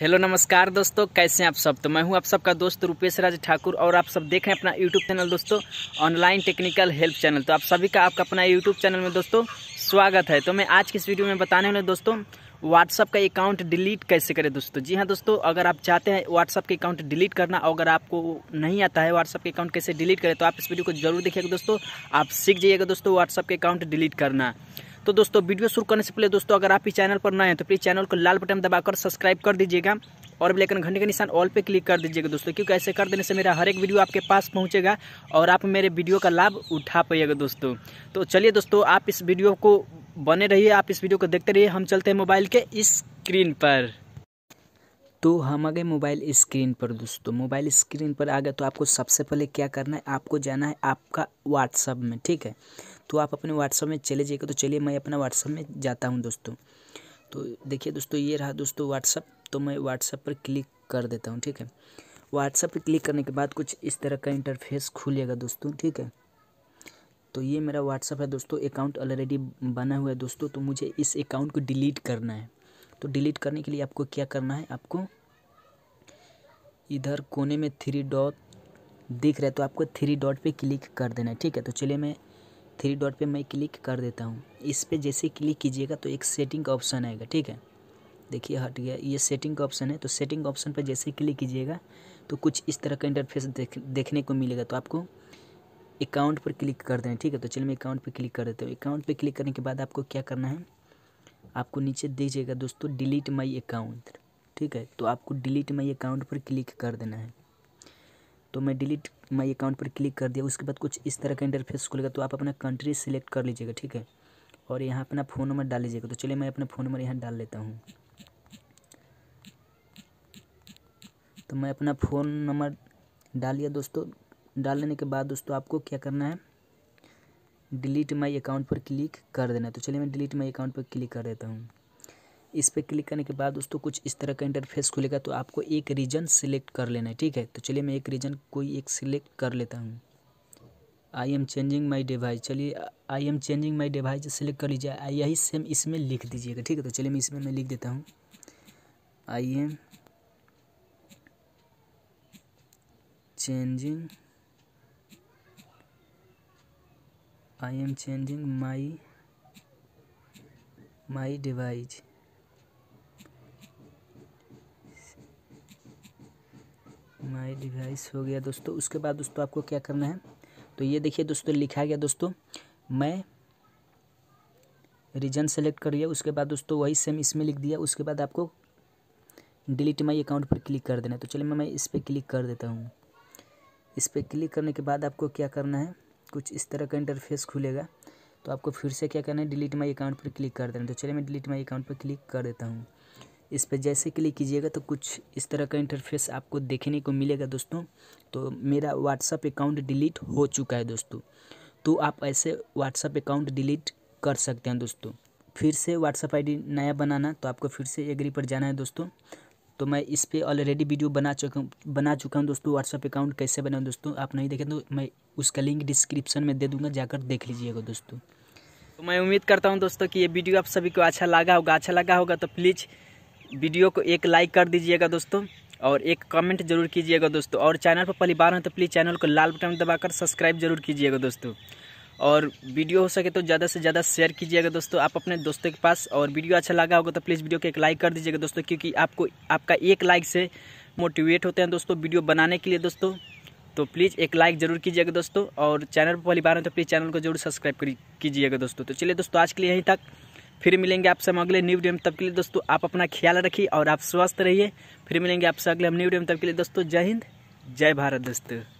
hello नमस्कार दोस्तों कैसे हैं आप सब तो मैं हूं आप सबका दोस्त रूपेश राज ठाकुर और आप सब देख रहे हैं अपना यूट्यूब चैनल दोस्तों ऑनलाइन टेक्निकल हेल्प चैनल तो आप सभी का आपका अपना यूट्यूब चैनल में दोस्तों स्वागत है तो मैं आज की इस वीडियो में बताने वाले दोस्तों व्हाट्सअप का अकाउंट डिलीट कैसे करें दोस्तों जी हाँ दोस्तों अगर आप चाहते हैं व्हाट्सअप के अकाउंट डिलीट करना और अगर आपको नहीं आता है व्हाट्सअप के अकाउंट कैसे डिलीट करें तो आप इस वीडियो को जरूर देखिएगा दोस्तों आप सीख जाइएगा दोस्तों व्हाट्सअप के अकाउंट डिलीट करना तो दोस्तों वीडियो शुरू करने से पहले दोस्तों अगर आप इस चैनल पर नए हैं तो प्लीज़ चैनल को लाल बटन दबाकर सब्सक्राइब कर दीजिएगा और बेलेकन घंटे का निशान ऑल पे क्लिक कर दीजिएगा दोस्तों क्योंकि ऐसे कर देने से मेरा हर एक वीडियो आपके पास पहुंचेगा और आप मेरे वीडियो का लाभ उठा पाइएगा दोस्तों तो चलिए दोस्तों आप इस वीडियो को बने रहिए आप इस वीडियो को देखते रहिए हम चलते हैं मोबाइल के स्क्रीन पर तो हम आ गए मोबाइल स्क्रीन पर दोस्तों मोबाइल स्क्रीन पर आ गए तो आपको सबसे पहले क्या करना है आपको जाना है आपका व्हाट्सअप में ठीक है तो आप अपने व्हाट्सअप में चले जाइएगा तो चलिए मैं अपना व्हाट्सअप में जाता हूँ दोस्तों तो देखिए दोस्तों ये रहा दोस्तों व्हाट्सअप तो मैं व्हाट्सअप पर क्लिक कर देता हूँ ठीक है व्हाट्सअप पर क्लिक करने के बाद कुछ इस तरह का इंटरफेस खुलेगा दोस्तों ठीक है तो ये मेरा व्हाट्सअप है दोस्तों अकाउंट ऑलरेडी बना हुआ है दोस्तों तो मुझे इस अकाउंट को डिलीट करना है तो डिलीट करने के लिए आपको क्या करना है आपको इधर कोने में थ्री डॉट दिख रहा है तो आपको थ्री डॉट पे क्लिक कर देना है ठीक है तो चलिए मैं थ्री डॉट पे मैं क्लिक कर देता हूँ इस पर जैसे क्लिक कीजिएगा तो एक सेटिंग का ऑप्शन आएगा ठीक है देखिए हट गया ये सेटिंग का ऑप्शन है तो सेटिंग ऑप्शन पर जैसे क्लिक कीजिएगा तो कुछ इस तरह का इंटरफेस देख देखने को मिलेगा तो आपको अकाउंट पर क्लिक कर देना ठीक है तो चलिए मैं अकाउंट पर क्लिक कर देता हूँ अकाउंट पर क्लिक करने के बाद आपको क्या करना है आपको नीचे दीजिएगा दोस्तों डिलीट माई अकाउंट ठीक है तो आपको डिलीट माई अकाउंट पर क्लिक कर देना है तो मैं डिलीट माई अकाउंट पर क्लिक कर दिया उसके बाद कुछ इस तरह का इंटरफेस खुलेगा तो आप अपना कंट्री सिलेक्ट कर लीजिएगा ठीक है और यहाँ अपना फ़ोन नंबर डाल लीजिएगा तो चलिए मैं अपना फ़ोन नंबर यहाँ डाल लेता हूँ तो मैं अपना फ़ोन नंबर डाल लिया दोस्तों डालने के बाद दोस्तों आपको क्या करना है डिलीट माई अकाउंट पर क्लिक कर देना तो चलिए मैं डिलीट माई अकाउंट पर क्लिक कर देता हूँ इस पर क्लिक करने के बाद दोस्तों कुछ इस तरह का इंटरफेस खुलेगा तो आपको एक रीजन सिलेक्ट कर लेना है ठीक है तो चलिए मैं एक रीजन कोई एक सिलेक्ट कर लेता हूँ I am changing my device चलिए I am changing my device select कर लीजिए यही सेम इसमें लिख दीजिएगा ठीक है तो चलिए मैं इसमें मैं लिख देता हूँ I am changing I am changing my my device my device हो गया दोस्तों उसके बाद दोस्तों आपको क्या करना है तो ये देखिए दोस्तों लिखा गया दोस्तों मैं रीजन सेलेक्ट कर लिया उसके बाद दोस्तों वही सेम इसमें लिख दिया उसके बाद आपको डिलीट माई अकाउंट पर क्लिक कर देना है तो चलिए मैं मैं इस पर क्लिक कर देता हूँ इस पर क्लिक करने के बाद आपको क्या करना है कुछ इस तरह का इंटरफेस खुलेगा तो आपको फिर से क्या करना है डिलीट माई अकाउंट पर क्लिक कर देना तो चलिए मैं डिलीट माई अकाउंट पर क्लिक कर देता हूँ इस पर जैसे क्लिक कीजिएगा तो कुछ इस तरह का इंटरफेस आपको देखने को मिलेगा दोस्तों तो मेरा व्हाट्सअप अकाउंट डिलीट हो चुका है दोस्तों तो आप ऐसे व्हाट्सअप अकाउंट डिलीट कर सकते हैं दोस्तों फिर से व्हाट्सअप आई नया बनाना तो आपको फिर से एग्री पर जाना है दोस्तों तो मैं इस पर ऑलरेडी वीडियो बना चुका बना चुका हूँ दोस्तों व्हाट्सअप अकाउंट कैसे बनाऊँ दोस्तों आप नहीं देखें तो मैं उसका लिंक डिस्क्रिप्शन में दे दूँगा जाकर देख लीजिएगा दोस्तों तो मैं उम्मीद करता हूँ दोस्तों कि ये वीडियो आप सभी को अच्छा लगा होगा अच्छा लगा होगा तो प्लीज़ वीडियो को एक लाइक कर दीजिएगा दोस्तों और एक कमेंट जरूर कीजिएगा दोस्तों और चैनल पर पहली बार हैं तो प्लीज़ चैनल को लाल बटन दबाकर सब्सक्राइब जरूर कीजिएगा दोस्तों और वीडियो हो सके तो ज़्यादा से ज़्यादा शेयर कीजिएगा दोस्तों आप अपने दोस्तों के पास और वीडियो अच्छा लगा होगा तो प्लीज़ वीडियो को एक लाइक कर दीजिएगा दोस्तों क्योंकि आपको आपका एक लाइक से मोटिवेट होते हैं दोस्तों वीडियो बनाने के लिए दोस्तों तो प्लीज़ एक लाइक ज़रूर कीजिएगा दोस्तों और चैनल पर पहली बार है तो प्लीज़ चैनल को जरूर सब्सक्राइब कीजिएगा दोस्तों तो चलिए दोस्तों आज के लिए यहीं तक फिर मिलेंगे आपसे हम अगले न्यू डेम तब के लिए दोस्तों आप अपना ख्याल रखिए और आप स्वस्थ रहिए फिर मिलेंगे आपसे अगले हम न्यू डेम में तब के लिए दोस्तों जय हिंद जय भारत दोस्तों